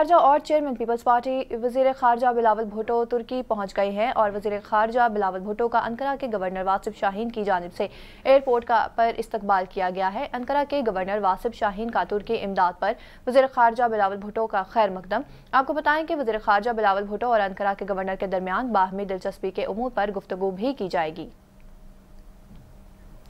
खारजा और chairman peoples party वजीर खारजा बिलावल भुटो तुर्की पहुंच गए हैं और वजीर खारजा बिलावल भुटो का अंकारा के गवर्नर वासिफ शाहीन की जानब से एयरपोर्ट का पर इस्तकबाल किया गया है अनकरा के गवर्नर वासिफ शाहीन का तुर्की इमदाद पर वजीर खारजा बिलावल भुटो का खैर मकदम आपको बताएं कि वजीर खारजा बिलावल भुटो और अनकरा के गवर्नर के दरमियान बाहमी दिलचस्पी के अमूर पर गुफ्तु भी की जाएगी